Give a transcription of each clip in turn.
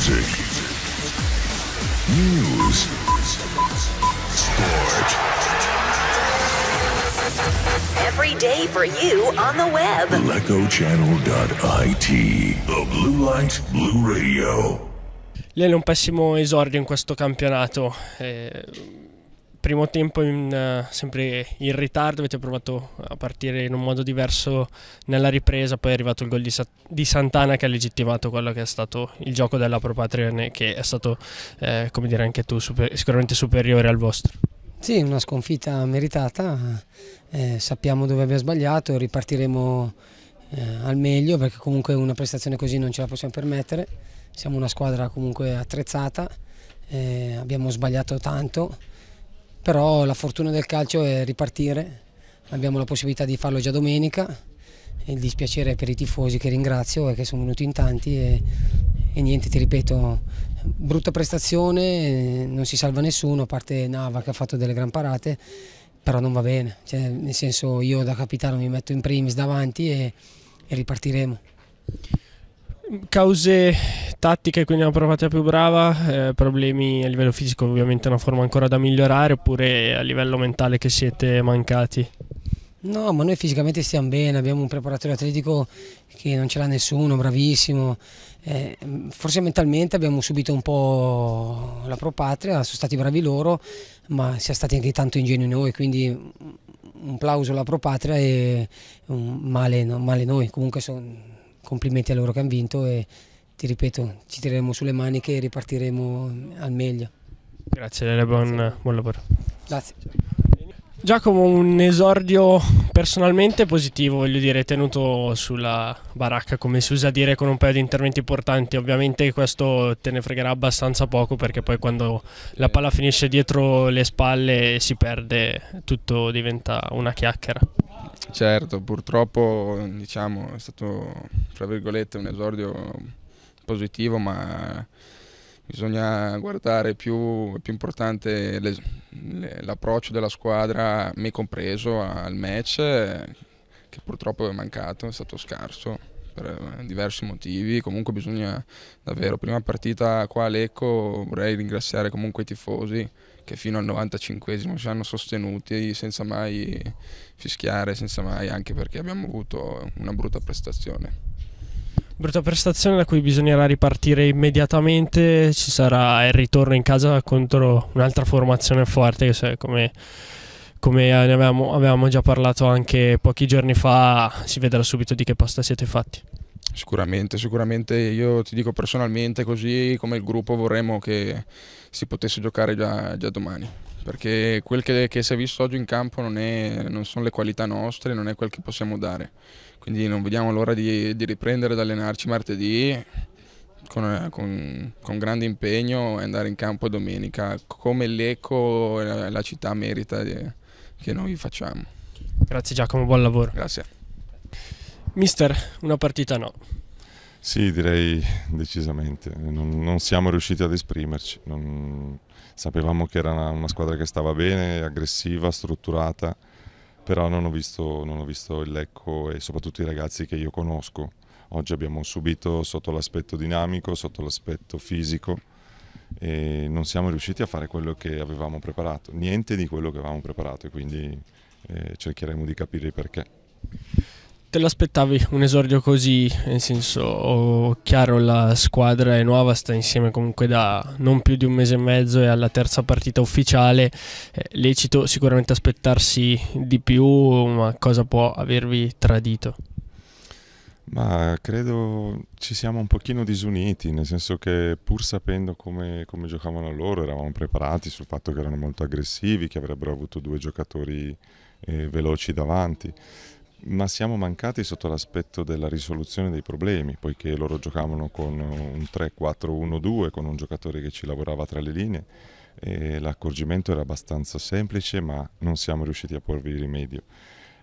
music, news, sport. Every day for you on the web. LecoChannel.it. The Blue Light, Blue Radio. Lei è un pessimo esordio in questo campionato. Eh primo tempo in, uh, sempre in ritardo, avete provato a partire in un modo diverso nella ripresa, poi è arrivato il gol di, Sa di Santana che ha legittimato quello che è stato il gioco della Pro Patria, che è stato, eh, come dire anche tu, super sicuramente superiore al vostro. Sì, una sconfitta meritata, eh, sappiamo dove abbiamo sbagliato, ripartiremo eh, al meglio perché comunque una prestazione così non ce la possiamo permettere, siamo una squadra comunque attrezzata, eh, abbiamo sbagliato tanto, però la fortuna del calcio è ripartire, abbiamo la possibilità di farlo già domenica, il dispiacere per i tifosi che ringrazio e che sono venuti in tanti e, e niente, ti ripeto, brutta prestazione, non si salva nessuno, a parte Nava che ha fatto delle gran parate, però non va bene, cioè, nel senso io da capitano mi metto in primis davanti e, e ripartiremo. Cause tattiche, quindi una provata più brava, eh, problemi a livello fisico, ovviamente una forma ancora da migliorare, oppure a livello mentale che siete mancati? No, ma noi fisicamente stiamo bene, abbiamo un preparatore atletico che non ce l'ha nessuno, bravissimo. Eh, forse mentalmente abbiamo subito un po' la propatria, sono stati bravi loro, ma siamo stati anche tanto ingenui noi, quindi un plauso alla propatria e un male, no? male noi. Comunque sono complimenti a loro che hanno vinto e ti ripeto, ci tireremo sulle maniche e ripartiremo al meglio. Grazie e buon, buon lavoro. Grazie. Giacomo, un esordio personalmente positivo, voglio dire, tenuto sulla baracca, come si usa dire, con un paio di interventi importanti. Ovviamente questo te ne fregherà abbastanza poco perché poi quando la palla finisce dietro le spalle si perde, tutto diventa una chiacchiera. Certo, purtroppo diciamo, è stato un esordio positivo, ma bisogna guardare più, più importante l'approccio della squadra, me compreso, al match, che purtroppo è mancato, è stato scarso per eh, diversi motivi, comunque bisogna davvero, prima partita qua a Lecco vorrei ringraziare comunque i tifosi che fino al 95 ci hanno sostenuti senza mai fischiare, senza mai, anche perché abbiamo avuto una brutta prestazione. Brutta prestazione da cui bisognerà ripartire immediatamente, ci sarà il ritorno in casa contro un'altra formazione forte che sai come come avevamo, avevamo già parlato anche pochi giorni fa, si vedrà subito di che pasta siete fatti. Sicuramente, sicuramente io ti dico personalmente così come il gruppo vorremmo che si potesse giocare già, già domani perché quel che, che, si è visto oggi in campo non, è, non, sono le qualità nostre, non è quel che possiamo dare quindi non vediamo l'ora di, di, riprendere ad allenarci martedì con, con, con, grande impegno e andare in campo domenica come l'Eco e la città merita di, che noi facciamo. Grazie Giacomo, buon lavoro. Grazie. Mister, una partita no. Sì, direi decisamente. Non, non siamo riusciti ad esprimerci. Non... Sapevamo che era una, una, squadra che stava bene, aggressiva, strutturata, però non ho, visto, non ho visto il Lecco e soprattutto i ragazzi che io conosco. Oggi abbiamo subito sotto l'aspetto dinamico, sotto l'aspetto fisico e non siamo riusciti a fare quello che avevamo preparato, niente di quello che avevamo preparato e quindi eh, cercheremo di capire il perché. Te l'aspettavi un esordio così, nel senso, chiaro, la squadra è nuova, sta insieme comunque da non più di un mese e mezzo e alla terza partita ufficiale, eh, lecito sicuramente aspettarsi di più, ma cosa può avervi tradito? Ma credo ci siamo un pochino disuniti, nel senso che pur sapendo come, come, giocavano loro, eravamo preparati sul fatto che erano molto aggressivi, che avrebbero avuto due giocatori eh, veloci davanti, ma siamo mancati sotto l'aspetto della risoluzione dei problemi, poiché loro giocavano con un 3-4-1-2, con un giocatore che ci lavorava tra le linee e l'accorgimento era abbastanza semplice, ma non siamo riusciti a porvi rimedio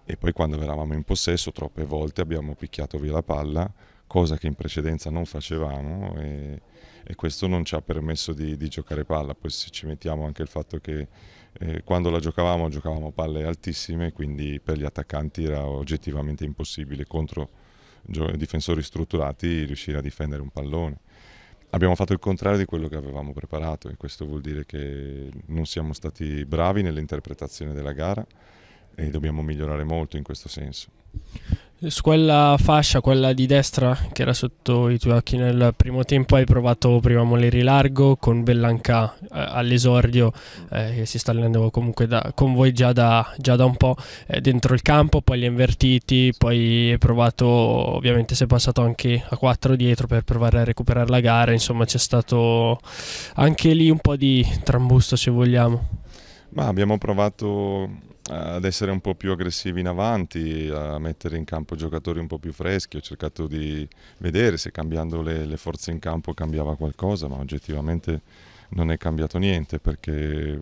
e poi quando eravamo in possesso troppe volte abbiamo picchiato via la palla, cosa che in precedenza non facevamo e, e questo non ci ha permesso di, di, giocare palla. Poi se ci mettiamo anche il fatto che eh, quando la giocavamo giocavamo palle altissime, quindi per gli attaccanti era oggettivamente impossibile contro difensori strutturati riuscire a difendere un pallone. Abbiamo fatto il contrario di quello che avevamo preparato e questo vuol dire che non siamo stati bravi nell'interpretazione della gara e dobbiamo migliorare molto in questo senso. Su quella fascia, quella di destra che era sotto i tuoi occhi nel primo tempo, hai provato prima Moleri largo con Bellanca eh, all'esordio, eh, che si sta allenando comunque da, con voi già da, già da un po' eh, dentro il campo, poi li ha invertiti, poi hai provato, ovviamente sei passato anche a quattro dietro per provare a recuperare la gara, insomma c'è stato anche lì un po' di trambusto se vogliamo. Ma abbiamo provato eh, ad essere un po' più aggressivi in avanti, a mettere in campo giocatori un po' più freschi, ho cercato di vedere se cambiando le, le forze in campo cambiava qualcosa, ma oggettivamente non è cambiato niente perché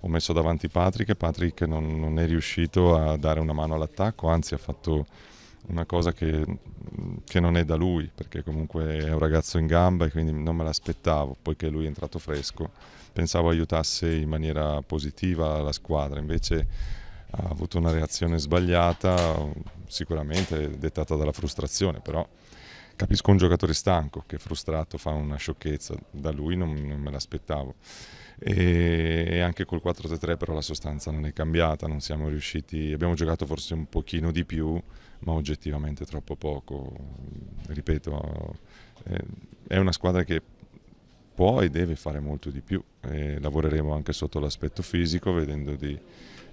ho messo davanti Patrick e Patrick non, non è riuscito a dare una mano all'attacco, anzi ha fatto una cosa che, che, non è da lui, perché comunque è un ragazzo in gamba e quindi non me l'aspettavo, poiché lui è entrato fresco, pensavo aiutasse in maniera positiva la squadra, invece ha avuto una reazione sbagliata, sicuramente dettata dalla frustrazione, però Capisco un giocatore stanco che frustrato fa una sciocchezza, da lui non, non me l'aspettavo. E, e anche col 4-3-3 però la sostanza non è cambiata, non siamo riusciti, abbiamo giocato forse un pochino di più, ma oggettivamente troppo poco. Ripeto, eh, è una squadra che può e deve fare molto di più. E lavoreremo anche sotto l'aspetto fisico, vedendo di,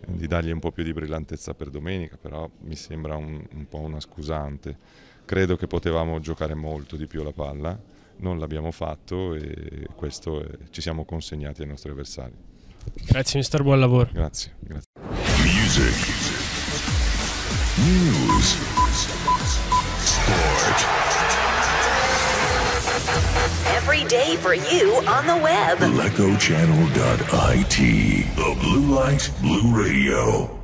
di, dargli un po' più di brillantezza per domenica, però mi sembra un, un po' una scusante credo che potevamo giocare molto di più la palla, non l'abbiamo fatto e questo è, ci siamo consegnati ai nostri avversari. Grazie mister, buon lavoro. Grazie. grazie. Music. News. Sport. Every day for you on the web. Lecochannel.it. The blue light, blue radio.